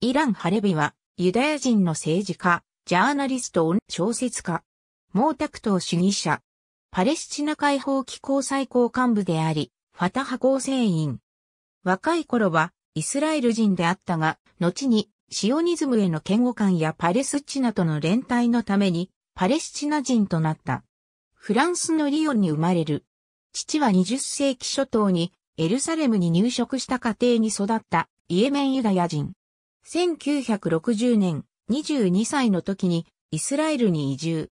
イラン・ハレビは、ユダヤ人の政治家、ジャーナリスト、小説家、毛沢東主義者、パレスチナ解放機構最高幹部であり、ファタハ構成員。若い頃は、イスラエル人であったが、後に、シオニズムへの嫌悪感やパレスチナとの連帯のために、パレスチナ人となった。フランスのリオンに生まれる。父は20世紀初頭に、エルサレムに入植した家庭に育った、イエメンユダヤ人。1960年、22歳の時にイスラエルに移住。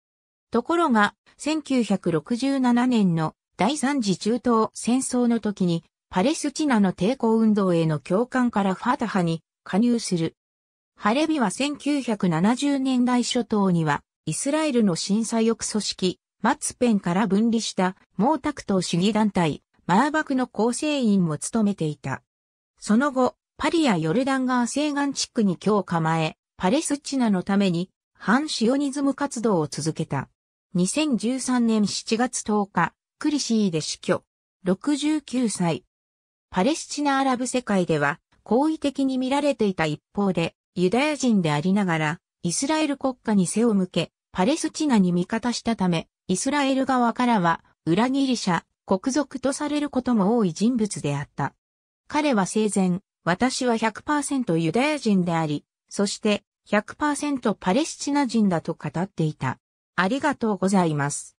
ところが、1967年の第三次中東戦争の時に、パレスチナの抵抗運動への共感からファタハに加入する。ハレビは1970年代初頭には、イスラエルの審査抑組織、マツペンから分離した毛沢東主義団体、マーバクの構成員も務めていた。その後、パリやヨルダン川西岸地区に今日構え、パレスチナのために反シオニズム活動を続けた。2013年7月10日、クリシーで死去。69歳。パレスチナアラブ世界では好意的に見られていた一方で、ユダヤ人でありながら、イスラエル国家に背を向け、パレスチナに味方したため、イスラエル側からは、裏切り者、国賊とされることも多い人物であった。彼は生前、私は100%ユダヤ人であり、そして100%パレスチナ人だと語っていた。ありがとうございます。